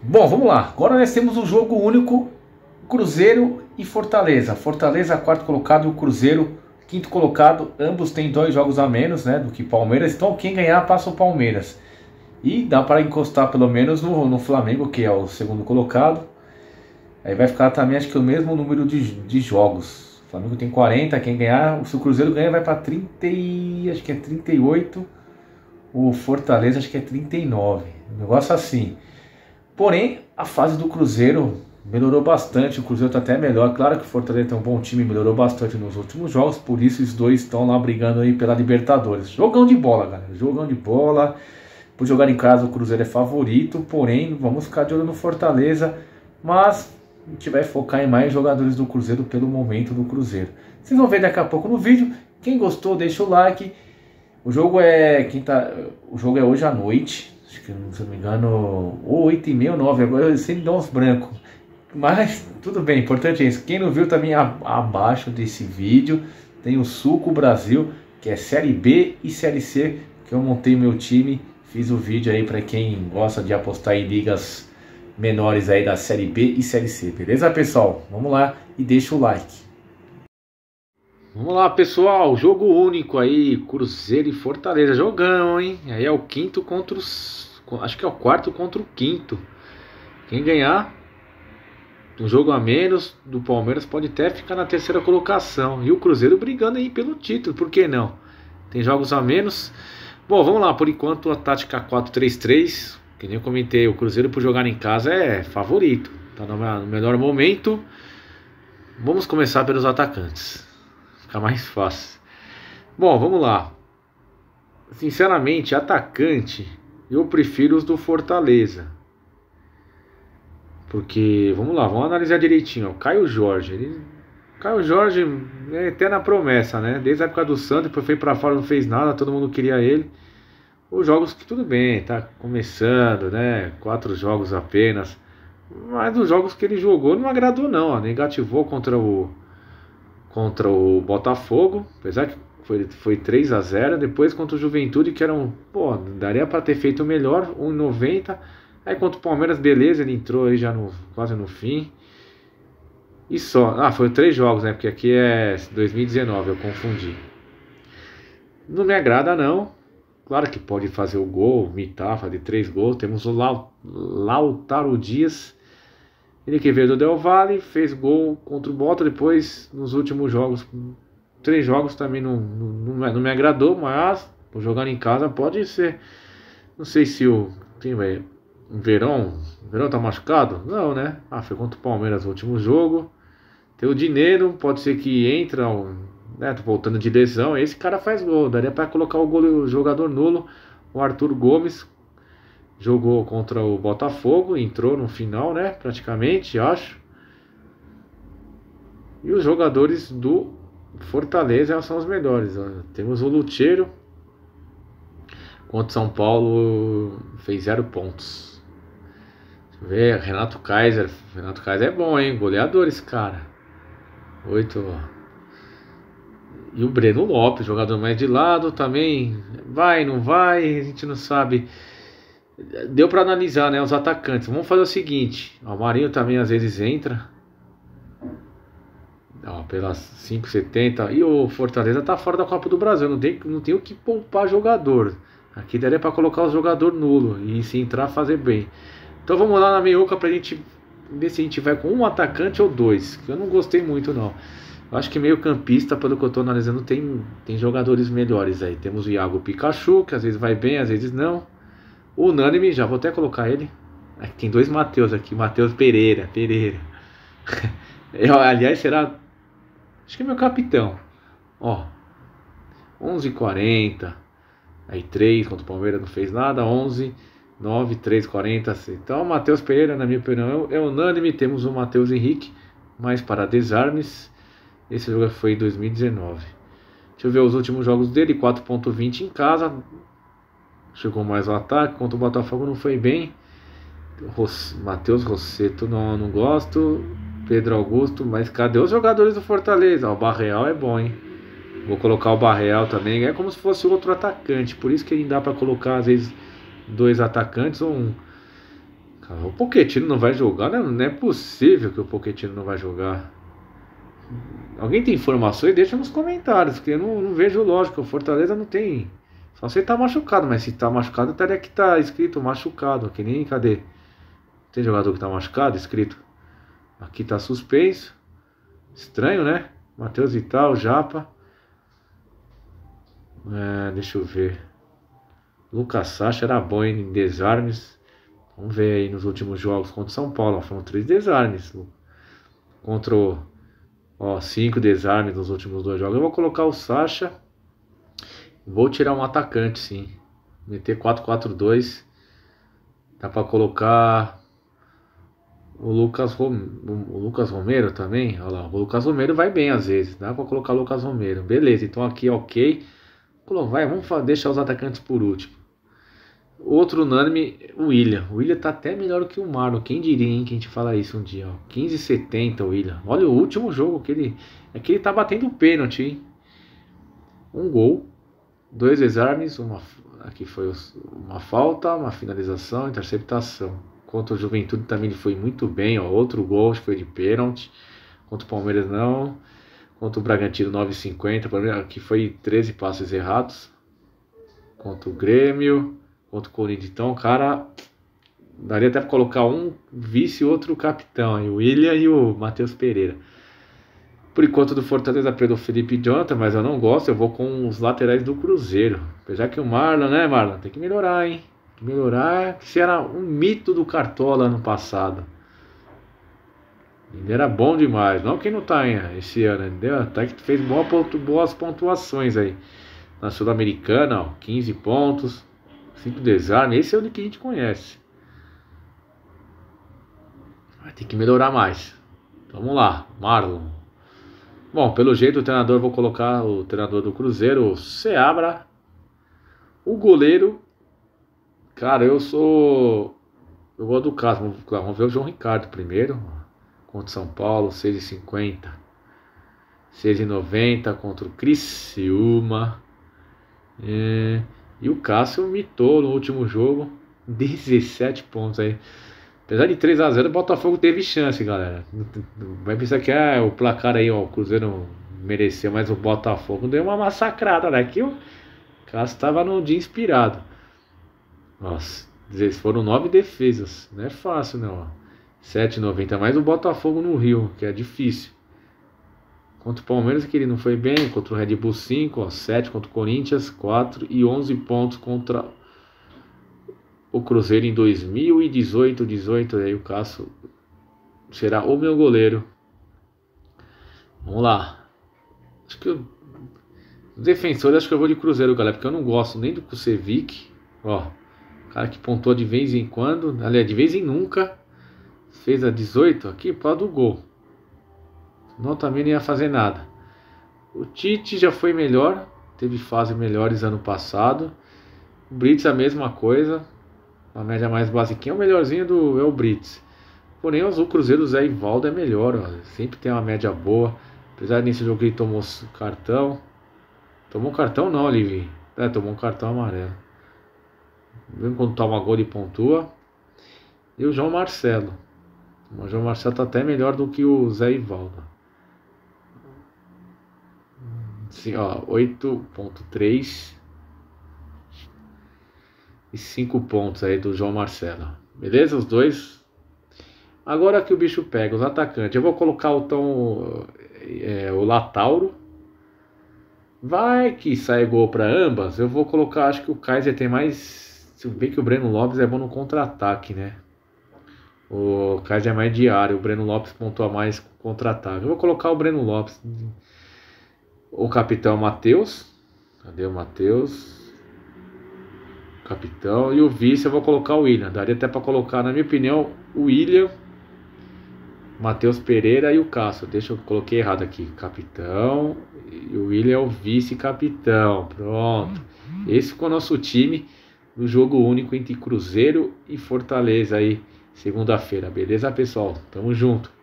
Bom, vamos lá. Agora nós temos um jogo único, Cruzeiro e Fortaleza. Fortaleza quarto colocado e o Cruzeiro quinto colocado. Ambos têm dois jogos a menos, né, do que Palmeiras. Então quem ganhar passa o Palmeiras. E dá para encostar pelo menos no, no Flamengo, que é o segundo colocado. Aí vai ficar também, acho que o mesmo número de, de jogos. O Flamengo tem 40, quem ganhar, se o Cruzeiro ganha vai para 30, e, acho que é 38. O Fortaleza acho que é 39. Um negócio assim. Porém, a fase do Cruzeiro melhorou bastante. O Cruzeiro está até melhor. Claro que o Fortaleza tem um bom time, melhorou bastante nos últimos jogos. Por isso, os dois estão lá brigando aí pela Libertadores. Jogão de bola, galera. Jogão de bola. Por jogar em casa, o Cruzeiro é favorito. Porém, vamos ficar de olho no Fortaleza. Mas a gente vai focar em mais jogadores do Cruzeiro pelo momento do Cruzeiro. Vocês vão ver daqui a pouco no vídeo. Quem gostou, deixa o like. O jogo é quinta, o jogo é hoje à noite, acho que se não me engano, ou 8 e meio, 9, agora eu sempre dou uns brancos. Mas tudo bem, importante é isso. Quem não viu também a, abaixo desse vídeo tem o Suco Brasil, que é Série B e Série C, que eu montei meu time, fiz o vídeo aí para quem gosta de apostar em ligas menores aí da Série B e Série C, beleza pessoal? Vamos lá e deixa o like. Vamos lá, pessoal. Jogo único aí, Cruzeiro e Fortaleza. Jogão, hein? Aí é o quinto contra os. Acho que é o quarto contra o quinto. Quem ganhar, um jogo a menos do Palmeiras pode até ficar na terceira colocação. E o Cruzeiro brigando aí pelo título, por que não? Tem jogos a menos. Bom, vamos lá, por enquanto a tática 4-3-3, que nem eu comentei, o Cruzeiro por jogar em casa é favorito, tá no melhor momento. Vamos começar pelos atacantes. Fica mais fácil. Bom, vamos lá. Sinceramente, atacante, eu prefiro os do Fortaleza. Porque, vamos lá, vamos analisar direitinho. Caio Jorge, ele... Caio Jorge é eterna promessa, né? Desde a época do Santos, depois foi para fora, não fez nada, todo mundo queria ele. Os jogos que tudo bem, tá começando, né? Quatro jogos apenas. Mas os jogos que ele jogou não agradou, não. Ó. Negativou contra o contra o Botafogo, apesar que foi, foi 3 a 0 depois contra o Juventude, que era um, pô, daria para ter feito melhor, 1,90. Aí contra o Palmeiras, beleza, ele entrou aí já no, quase no fim. E só. Ah, foram três jogos, né? Porque aqui é 2019, eu confundi. Não me agrada, não. Claro que pode fazer o gol, mitar, fazer três gols. Temos o Lautaro Dias, ele que veio do Del Valle, fez gol contra o Bota, depois nos últimos jogos, três jogos também não, não, não me agradou, mas jogando em casa pode ser. Não sei se o. tem o Verão. Verão tá machucado? Não, né? Ah, foi contra o Palmeiras no último jogo. Tem o Dinheiro, pode ser que entra. Né, tá voltando de lesão. Esse cara faz gol. Daria para colocar o, gol, o jogador nulo, o Arthur Gomes, jogou contra o Botafogo, entrou no final, né? Praticamente, acho. E os jogadores do Fortaleza são os melhores. Ó. Temos o Lucheiro. Contra o São Paulo fez zero pontos. Deixa eu ver, Renato Kaiser. Renato Kaiser é bom, hein? Goleador esse cara. Oito. E o Breno Lopes, jogador mais de lado também. Vai, não vai, a gente não sabe deu para analisar, né, os atacantes. Vamos fazer o seguinte, o Marinho também às vezes entra. Ó, pelas 5,70 e o Fortaleza tá fora da Copa do Brasil, não tem, não tem o que poupar jogador. Aqui daria para colocar o jogador nulo e se entrar fazer bem. Então vamos lá na meiuca pra gente ver se a gente vai com um atacante ou dois, que eu não gostei muito não. Eu acho que meio campista, pelo que eu estou analisando, tem, tem jogadores melhores aí. Temos o Iago Pikachu, que às vezes vai bem, às vezes não. Unânime, já vou até colocar ele. Aqui tem dois Mateus aqui, Mateus Pereira, Pereira. Eu, aliás, será. Acho que é meu capitão. Ó. 11h40. Aí 3 contra o Palmeiras não fez nada. 11, 9, 3, 40. Assim. Então, Matheus Pereira, na minha opinião, é, é unânime. Temos o Matheus Henrique. Mas para desarmes, esse jogo foi em 2019. Deixa eu ver os últimos jogos dele: 4,20 em casa, chegou mais ao ataque. Contra o Botafogo não foi bem. Ros... Matheus Rosseto não, não gosto. Pedro Augusto, mas cadê os jogadores do Fortaleza? O Barreal é bom, hein? Vou colocar o Barreal também. É como se fosse outro atacante. Por isso que ele dá para colocar, às vezes, dois atacantes ou um. o Poquetino não vai jogar? Né? Não é possível que o Poquetino não vai jogar. Alguém tem informações? Deixa nos comentários, porque eu não, não vejo lógico O Fortaleza não tem só se tá machucado, mas se tá machucado, teria que estar tá escrito machucado, que nem cadê? Tem jogador que tá machucado, escrito. Aqui tá suspenso. Estranho, né? Matheus Vital, Japa. É, deixa eu ver. Lucas Sacha era bom em desarmes. Vamos ver aí nos últimos jogos contra o São Paulo. foram três desarmes. Contra ó, cinco desarmes nos últimos dois jogos. Eu vou colocar o Sacha Vou tirar um atacante, sim. Meter 4-4-2. Dá para colocar o Lucas, Rom... o Lucas Romero também. Olha lá, o Lucas Romero vai bem às vezes. Dá para colocar o Lucas Romero. Beleza, então aqui ok. Vai, vamos deixar os atacantes por último. Outro unânime, o William. O William tá até melhor que o Marlon. Quem diria, hein, que a gente fala isso um dia, 15 15,70 o William. Olha o último jogo que ele. É que ele tá batendo pênalti, hein? Um gol dois exames uma, aqui foi uma falta, uma finalização, interceptação. Contra o Juventude também ele foi muito bem, ó, outro gol foi de pênalti. Contra o Palmeiras não. Contra o Bragantino 9,50, aqui foi 13 passes errados. Contra o Grêmio, contra o Corinthians, então, cara, daria até para colocar um vice e outro capitão, aí, o William e o Matheus Pereira. Por enquanto do Fortaleza pelo Felipe Jonathan, mas eu não gosto, eu vou com os laterais do Cruzeiro. Apesar que o Marlon, né, Marlon, tem que melhorar, hein? Tem que melhorar, que se era um mito do Cartola ano passado. Ele era bom demais, não que não tá hein, esse ano, entendeu? Até que fez boas pontuações aí. Na Sul-Americana, 15 pontos, 5 desarmes, esse é o que a gente conhece. Vai ter que melhorar mais. vamos lá, Marlon. Bom, pelo jeito o treinador, vou colocar o treinador do Cruzeiro, o Seabra. O goleiro, cara, eu sou. Eu gosto do caso. Vamos ver o João Ricardo primeiro. Contra São Paulo, 6,50. 6,90 contra o Criciúma. É, e o Cássio mitou no último jogo. 17 pontos aí. Apesar de 3 a 0 o Botafogo teve chance, galera. Vai pensar que ah, o placar aí, ó, o Cruzeiro mereceu, mas o Botafogo deu uma massacrada, né? Que o Cássio estava num dia inspirado. Nossa, foram nove defesas. Não é fácil, não. 7,90 mais o Botafogo no Rio, que é difícil. Contra o Palmeiras, que ele não foi bem. Contra o Red Bull, 5, ó, 7. Contra o Corinthians, 4. E 11 pontos contra o Cruzeiro em 2018, 18, aí o Cássio será o meu goleiro. Vamos lá. Acho que eu... defensor, acho que eu vou de Cruzeiro, galera, porque eu não gosto nem do Kusevic, ó, cara que pontou de vez em quando, aliás, de vez em nunca, fez a 18 aqui para do gol. Não também não ia fazer nada. O Tite já foi melhor, teve fases melhores ano passado. O Brits a mesma coisa, uma média mais basiquinha. É o melhorzinho do, é o Brits. Porém, o Cruzeiro do Zé Ivaldo é melhor, ó. sempre tem uma média boa. Apesar desse jogo que ele tomou cartão. Tomou cartão não, Livi. É, tomou um cartão amarelo. Vem quando toma gol e pontua. E o João Marcelo. O João Marcelo tá até melhor do que o Zé Ivaldo. Sim, ó, 8.3 e 5 pontos aí do João Marcelo. Beleza? Os dois. Agora que o bicho pega, os atacantes. Eu vou colocar o Tom. É, o Latauro. Vai que sai gol para ambas. Eu vou colocar, acho que o Kaiser tem mais. Se bem que o Breno Lopes é bom no contra-ataque, né? O Kaiser é mais diário. O Breno Lopes pontua mais contra-ataque. Eu vou colocar o Breno Lopes. O capitão Matheus. Cadê o Matheus? capitão. E o vice eu vou colocar o William. Daria até para colocar, na minha opinião, o William, Matheus Pereira e o Cássio. Deixa eu coloquei errado aqui. Capitão. E o William é o vice-capitão. Pronto. Uhum. Esse ficou nosso time no jogo único entre Cruzeiro e Fortaleza aí, segunda-feira. Beleza, pessoal? Tamo junto.